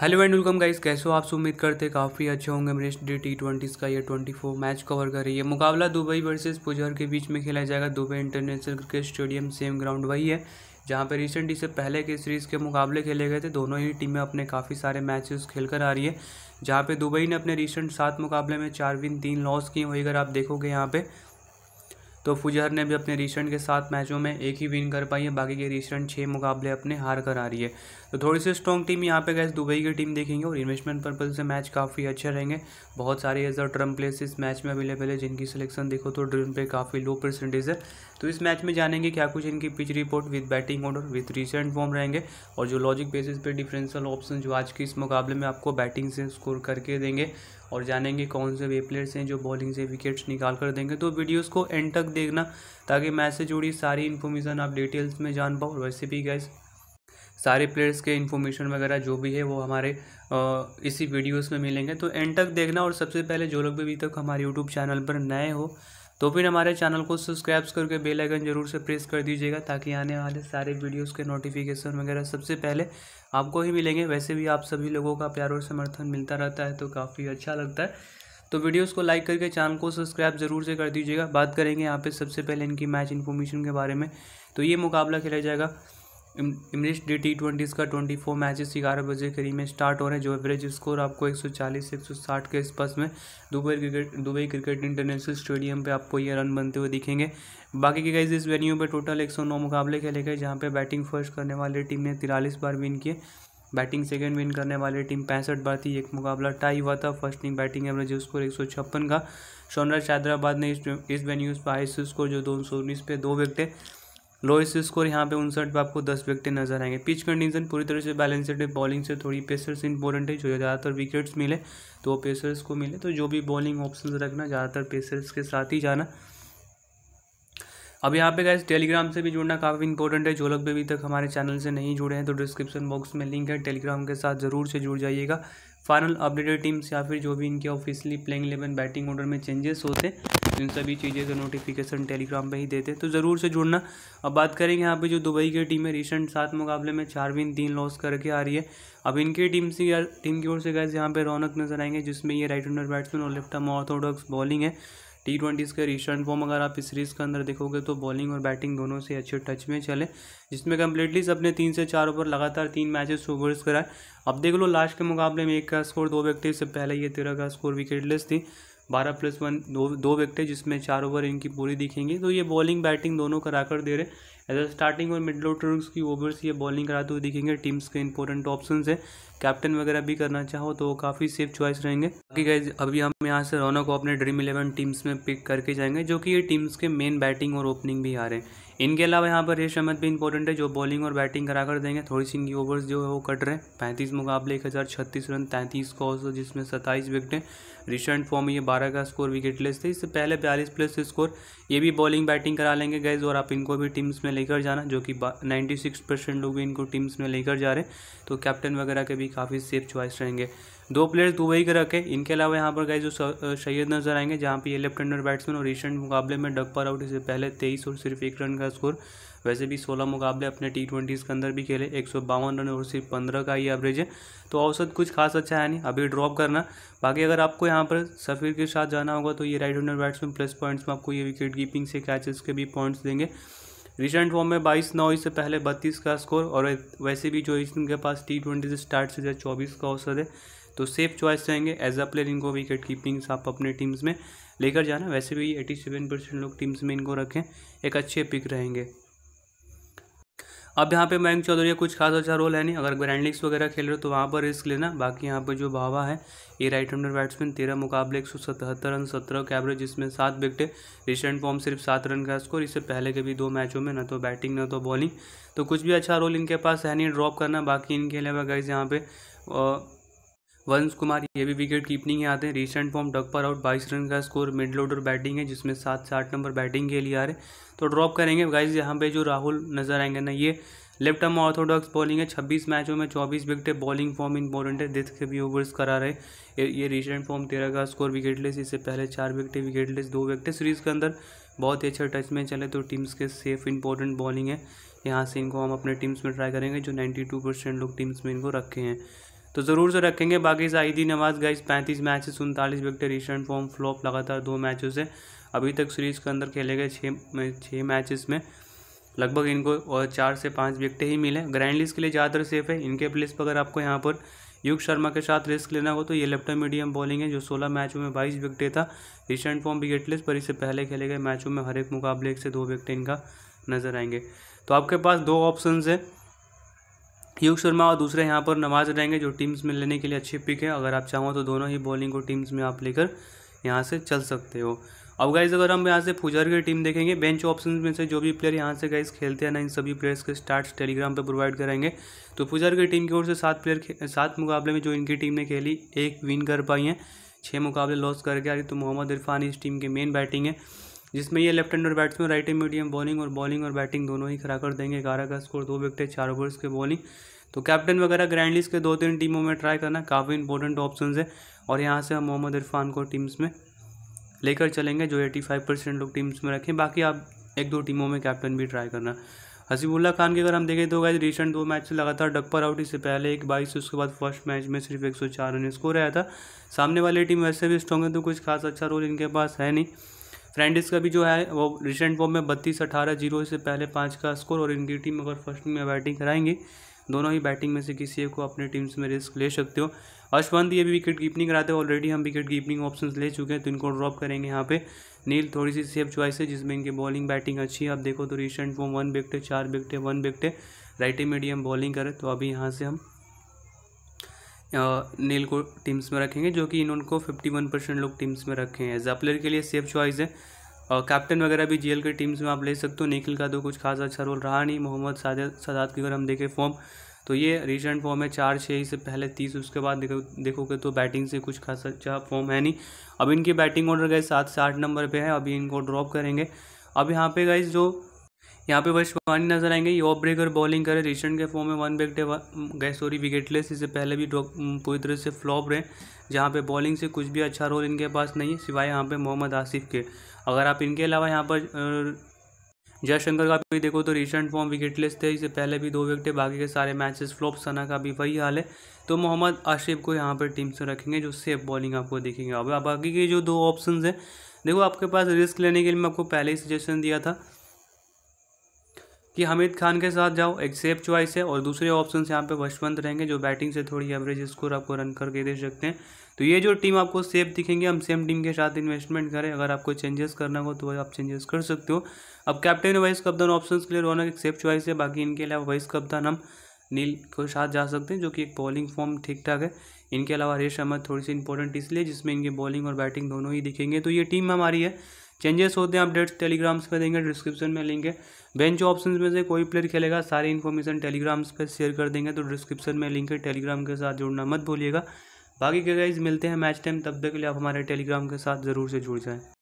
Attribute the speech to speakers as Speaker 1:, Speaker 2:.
Speaker 1: hello and welcome guys कैसे हो आप उम्मीद करते काफ़ी अच्छे होंगे अमरीश डे टी ट्वेंटीज़ का ये ट्वेंटी फोर मैच कवर कर रही है मुकाबला दुबई वर्सेस पुजहर के बीच में खेला जाएगा Dubai International Cricket Stadium same ground वही है जहाँ पर रिसेंट इससे पहले के सीरीज़ के मुकाबले खेले गए थे दोनों ही टीमें अपने काफ़ी सारे मैचेस खेलकर आ रही है जहाँ पर दुबई ने अपने रिसेंट सात मुकाबले में चार विन तीन लॉस किए वही अगर आप देखोगे यहाँ पर तो फुजहर ने भी अपने रिसेंट के सात मैचों में एक ही विन कर पाई है बाकी के रिसेंट छः मुकाबले अपने हार कर आ रही है तो थोड़ी सी स्ट्रॉन्ग टीम यहाँ पे गैस दुबई की टीम देखेंगे और इन्वेस्टमेंट पर्पज से मैच काफ़ी अच्छे रहेंगे बहुत सारे एज ट्रम प्लेस इस मैच में अवेलेबल है जिनकी सिलेक्शन देखो तो ड्रम पे काफ़ी लो परसेंटेज है तो इस मैच में जानेंगे क्या कुछ इनकी pitch report with batting order with recent form रहेंगे और जो लॉजिक बेसिस पे डिफरेंशियल ऑप्शन जो आज के इस मुकाबले में आपको बैटिंग से स्कोर करके देंगे और जानेंगे कौन से वे प्लेयर्स हैं जो बॉलिंग से विकेट्स निकाल कर देंगे तो वीडियोज़ को एंड तक देखना ताकि मैच से जुड़ी सारी इन्फॉर्मेशन आप डिटेल्स में जान पाओ वैसे भी गैस सारे प्लेयर्स के इन्फॉर्मेशन वगैरह जो भी है वो हमारे आ, इसी वीडियोस में मिलेंगे तो एंड तक देखना और सबसे पहले जो लोग भी अभी तक हमारे यूट्यूब चैनल पर नए हो तो फिर हमारे चैनल को सब्सक्राइब करके बेल आइकन जरूर से प्रेस कर दीजिएगा ताकि आने वाले सारे वीडियोस के नोटिफिकेशन वगैरह सबसे पहले आपको ही मिलेंगे वैसे भी आप सभी लोगों का प्यार और समर्थन मिलता रहता है तो काफ़ी अच्छा लगता है तो वीडियोस को लाइक करके चैनल को सब्सक्राइब जरूर से कर दीजिएगा बात करेंगे यहाँ पे सबसे पहले इनकी मैच इन्फॉर्मेशन के बारे में तो ये मुकाबला खेला जाएगा इमरिश डे टी ट्वेंटीज़ का ट्वेंटी फोर मैचेस ग्यारह बजे करीब में स्टार्ट हो रहे हैं जो एवरेज स्कोर आपको एक सौ चालीस से एक सौ साठ के आसपास में Dubai cricket Dubai cricket international stadium पे आपको ये रन बनते हुए दिखेंगे बाकी के गाइज इस वेन्यू पे टोटल एक सौ नौ मुकाबले खेले गए जहाँ पे बैटिंग फर्स्ट करने वाली टीम ने तिरालीस बार विन किए बैटिंग सेकेंड विन करने वाली टीम पैंसठ बार थी एक मुकाबला टाई हुआ था first inning batting average score एक सौ छप्पन का सोनराज हैदराबाद ने इस वेन्यूज़ पर हाइस्ट स्कोर जो दो सौ उन्नीस पे दो विकटें लोएस्ट स्कोर यहाँ पे उनसठ पे आपको दस विकेटें नजर आएंगे पिच कंडीशन पूरी तरह से बैलेंसड है बॉलिंग से थोड़ी पेसर्स इंपॉर्टेंट है जो ज़्यादातर विकेट्स मिले तो वो पेसर्स को मिले तो जो भी बॉलिंग ऑप्शन रखना ज़्यादातर पेसर्स के साथ ही जाना अब यहाँ पे गैस टेलीग्राम से भी जुड़ना काफ़ी इंपॉर्टेंट है जो लोग भी अभी तक हमारे चैनल से नहीं जुड़े हैं तो डिस्क्रिप्शन बॉक्स में लिंक है टेलीग्राम के साथ ज़रूर से जुड़ जाइएगा फाइनल अपडेटेड टीम्स या फिर जो भी इनके officially playing eleven batting order में चेंजेस होते इन सभी चीज़ें का नोटिफिकेशन टेलीग्राम पे ही देते हैं तो ज़रूर से जुड़ना अब बात करेंगे यहाँ पे जो दुबई की टीम है रिसेंट सात मुकाबले में चार विन तीन लॉस करके आ रही है अब इनके टीम से यार टीम की ओर से गैस यहाँ पे रौनक नजर आएंगे जिसमें ये राइट हैंडर बैट्समैन और लेफ्ट हम ऑर्थोडॉक्स बॉलिंग है टी ट्वेंटी इसका रिसेंट फॉर्म अगर आप इस सीरीज़ के अंदर देखोगे तो बॉलिंग और बैटिंग दोनों से अच्छे टच में चले जिसमें कम्प्लीटली सबने तीन से चार ओवर लगातार तीन मैचेस ओवर्स कराए अब देख लो लास्ट के मुकाबले में एक का स्कोर दो व्यक्ति से पहले ये तेरह का स्कोर विकेटलेस थी बारह प्लस वन दो दो विकेट जिसमें चार ओवर इनकी पूरी दिखेंगी तो ये बॉलिंग बैटिंग दोनों कराकर दे रहे एज स्टार्टिंग और मिड लोटर्स की ओवर्स ये बॉलिंग कराते हुए दिखेंगे टीम्स के इंपॉर्टेंट ऑप्शन है कैप्टन वगैरह भी करना चाहो तो काफ़ी सेफ चॉइस रहेंगे बाकी गाइज अभी हम यहाँ से रौनक को अपने ड्रीम इलेवन टीम्स में पिक करके जाएंगे जो कि ये टीम्स के मेन बैटिंग और ओपनिंग भी आ रहे हैं इनके अलावा यहाँ पर रेश अहमद भी इंपॉर्टेंट है जो बॉलिंग और बैटिंग करा कर देंगे थोड़ी सी इनकी ओवर्स जो है वो कट रहे हैं पैंतीस मुकाबले एक हज़ार छत्तीस रन तैंतीस का जिसमें सत्ताईस विकटें रिसेंट फॉर्म में ये बारह का स्कोर विकेट लेस थे इससे पहले बयालीस प्लस स्कोर ये भी बॉलिंग बैटिंग करा लेंगे गैज और आप इनको भी टीम्स में लेकर जाना जो कि नाइन्टी सिक्स परसेंट लोग इनको टीम्स में लेकर जा रहे हैं तो कैप्टन वगैरह के भी काफ़ी सेफ चॉइस रहेंगे दो प्लेयर्स तो दुबई के रखे इनके अलावा यहाँ पर गए जो सैयद नजर आएंगे जहाँ पे ये लेफ्ट हैंडर बैट्समैन और रिसेंट मुकाबले में डग पर आउट इससे पहले तेईस और सिर्फ एक रन का स्कोर वैसे भी सोलह मुकाबले अपने टी ट्वेंटीज़ के अंदर भी खेले एक सौ बावन रन और सिर्फ पंद्रह का ही एवरेज है तो औसत कुछ खास अच्छा है नहीं अभी ड्रॉप करना बाकी अगर आपको यहाँ पर सफ़ीर के साथ जाना होगा तो ये right hander batsman plus points में आपको ये विकेट कीपिंग से कैचेस के भी पॉइंट्स देंगे रिसेंट फॉर्म में बाईस नौ इससे पहले बत्तीस का स्कोर और वैसे भी जो इनके पास टी ट्वेंटी से स्टार्ट से चौबीस का औसत है तो सेफ चॉइस रहेंगे एज अ प्लेयर इनको विकेट कीपिंग्स आप अपने टीम्स में लेकर जाना वैसे भी एटी सेवन परसेंट लोग टीम्स में इनको रखें एक अच्छे पिक रहेंगे अब यहाँ पे मयंक चौधरी का कुछ खास अच्छा रोल है नहीं अगर ग्रैंड लीग्स वगैरह खेल रहे हो तो वहाँ पर रिस्क लेना बाकी यहाँ पर जो बाबा है ये राइट हैंडर बैट्समैन तेरह मुकाबले एक सौ सतहत्तर रन सत्रह के एवरेज जिसमें सात विकटें रिसेंट फॉर्म सिर्फ सात रन का स्कोर इससे पहले के भी दो मैचों में ना तो बैटिंग ना तो बॉलिंग तो कुछ भी अच्छा रोल इनके पास है नहीं ड्रॉप करना बाकी इनके अलावा गाइज यहाँ पे वंश कुमार ये भी विकेट कीपनिंग आते हैं रिसेंट फॉर्म डक पर आउट बाईस रन का स्कोर मिडल ऑर्डर बैटिंग है जिसमें सात से आठ नंबर बैटिंग के लिए आ रहे तो ड्रॉप करेंगे गाइज यहाँ पे जो राहुल नजर आएंगे ना ये लेफ्ट आर्म ऑर्थोडॉक्स बॉलिंग है छब्बीस मैचों में चौबीस विकेटें बॉलिंग फॉर्म इंपॉर्टेंट है दिथ के भी ओवर्स करा रहे ये, रिसेंट फॉर्म तेरह का स्कोर विकेटलेस इससे पहले चार विकेटें विकेटलेस दो विकेटें सीरीज के अंदर बहुत ही अच्छा टच में चले तो टीम्स के सेफ इंपॉर्टेंट बॉलिंग है यहाँ से इनको हम अपने टीम्स में ट्राई करेंगे जो टू परसेंट लोग टीम्स में इनको रखे हैं तो ज़रूर से रखेंगे बाकी साइदी नवाज गाइज पैंतीस से उनतालीस विकेट रिसेंट फॉर्म फ्लॉप लगातार दो मैचों से अभी तक सीरीज़ के अंदर खेले गए छः छः मैचेस में लगभग इनको और चार से पाँच विकेट ही मिले ग्रैंड लिस्ट के लिए ज़्यादातर सेफ है इनके प्लेस पर अगर आपको यहाँ पर युग शर्मा के साथ रिस्क लेना हो तो ये लेफ्ट मीडियम बॉलिंग है जो 16 मैचों में 22 विकटे था रिसेंट फॉर्म भी विकेटलेस पर इससे पहले खेले गए मैचों में हर एक मुकाबले एक से दो विकेटें इनका नजर आएंगे तो आपके पास दो ऑप्शन है योग शर्मा और दूसरे यहाँ पर नवाज रहेंगे जो टीम्स में लेने के लिए अच्छे पिक है अगर आप चाहो तो दोनों ही बॉलिंग को टीम्स में आप लेकर यहाँ से चल सकते हो अब गाइज अगर हम यहाँ से फुजर की टीम देखेंगे बेंच ऑप्शन में से जो भी प्लेयर यहाँ से गाइज खेलते हैं ना इन सभी प्लेयर्स के स्टार्ट टेलीग्राम पर प्रोवाइड कराएंगे तो फुजर की टीम की ओर से सात प्लेयर सात मुकाबले में जो इनकी टीम ने खेली एक विन कर पाई है छः मुकाबले लॉस करके आ रही तो मोहम्मद इरफान इस टीम के मेन बैटिंग है जिसमें ये left hander batsman right and medium bowling और बॉलिंग और बैटिंग दोनों ही खड़ा कर देंगे ग्यारह का स्कोर दो विकेट चार ओवर्स के बॉलिंग तो कैप्टन वगैरह ग्रैंड लिस्ट के दो तीन टीमों में ट्राई करना काफ़ी इंपॉर्टेंट ऑप्शन है और यहाँ से हम मोहम्मद इरफान को टीम्स में लेकर चलेंगे जो एटी फाइव परसेंट लोग टीम्स में रखें बाकी आप एक दो टीमों में कैप्टन भी ट्राई करना हसीबुल्ला खान की अगर हम देखें तो गाइज रिसेंट दो मैच से लगातार पर आउट इससे पहले एक बाईस उसके बाद फर्स्ट मैच में सिर्फ एक सौ चार रन स्कोर आया था सामने वाली टीम वैसे भी स्ट्रॉन्ग है तो कुछ खास अच्छा रोल इनके पास है नहीं फ्रेंड इसका भी जो है वो रिसेंट फॉर्म में बत्तीस अठारह जीरो से पहले पाँच का स्कोर और इनकी टीम अगर फर्स्ट में बैटिंग कराएंगे दोनों ही बैटिंग में से किसी एक को अपने टीम्स में रिस्क ले सकते हो अशवंत ये भी विकेट कीपिंग कराते हैं ऑलरेडी हम विकेट कीपिंग ऑप्शंस ले चुके हैं तो इनको ड्रॉप करेंगे यहाँ पे नील थोड़ी सी सेफ चॉइस है जिसमें इनकी बॉलिंग बैटिंग अच्छी है आप देखो तो रिसेंट वो वन विकटे चार wicket one wicket right medium bowling करें तो अभी यहाँ से हम नील को टीम्स में रखेंगे जो कि इनको फिफ्टी वन परसेंट लोग टीम्स में रखे हैं प्लेयर के लिए सेफ चॉइस है और कैप्टन वगैरह भी जीएल के टीम्स में आप ले सकते हो निखिल का तो कुछ खास अच्छा रोल रहा नहीं मोहम्मद सादात की अगर हम देखें फॉर्म तो ये रिसेंट फॉर्म है चार छः से पहले तीस उसके बाद देखो देखोगे तो बैटिंग से कुछ खास अच्छा फॉर्म है नहीं अब इनकी बैटिंग ऑर्डर गए सात से आठ नंबर पर है अभी इनको ड्रॉप करेंगे अब यहाँ पे गाइज जो यहाँ पे वर्षवानी नजर आएंगे ये ऑफ ब्रेकर बॉलिंग करे रिसेंट के फॉर्म में वन डे हम्म, गए सॉरी विकेटलेस इससे पहले भी हम्म, पूरी तरह से फ्लॉप रहे जहाँ पे बॉलिंग से कुछ भी अच्छा रोल इनके पास नहीं है सिवाय यहाँ पे मोहम्मद आसिफ के अगर आप इनके अलावा यहाँ पर जयशंकर का भी देखो तो रिसेंट फॉर्म विकेटलेस थे इससे पहले भी दो विकेटे बाकी के सारे मैचेस फ्लॉप सना का भी वही हाल है तो मोहम्मद आशिफ को यहाँ पर टीम से रखेंगे जो सेफ बॉलिंग आपको देखेंगे अब बाकी के जो दो ऑप्शन हैं देखो आपके पास रिस्क लेने के लिए मैं आपको पहले ही सजेशन दिया था कि हमीद खान के साथ जाओ एक सेफ च्वाइस है और दूसरे ऑप्शन यहाँ पे वशवंत रहेंगे जो बैटिंग से थोड़ी एवरेज स्कोर आपको रन करके दे सकते हैं तो ये जो टीम आपको सेफ दिखेंगे हम सेम टीम के साथ इन्वेस्टमेंट करें अगर आपको चेंजेस करना हो तो आप चेंजेस कर सकते हो अब कैप्टन वाइस कप्तान ऑप्शन क्लियर होना एक सेफ च्वाइस है बाकी इनके अलावा वाइस कप्तान हम नील के साथ जा सकते हैं जो कि एक बॉलिंग फॉर्म ठीक ठाक है इनके अलावा रेश अहमद थोड़ी सी इंपॉर्टेंट इसलिए जिसमें इनकी बॉलिंग और बैटिंग दोनों ही दिखेंगे तो ये टीम हमारी है चेंजेस होते हैं अपडेट्स टेलीग्राम्स पे देंगे डिस्क्रिप्शन में लिंक है बेंच ऑप्शन में से कोई प्लेयर खेलेगा सारी इन्फॉर्मेशन टेलीग्राम्स पे शेयर कर देंगे तो डिस्क्रिप्शन में लिंक है टेलीग्राम के साथ जुड़ना मत भूलिएगा बाकी के गाइज मिलते हैं मैच टाइम तब तक के लिए आप हमारे टेलीग्राम के साथ ज़रूर से जुड़ जाएँ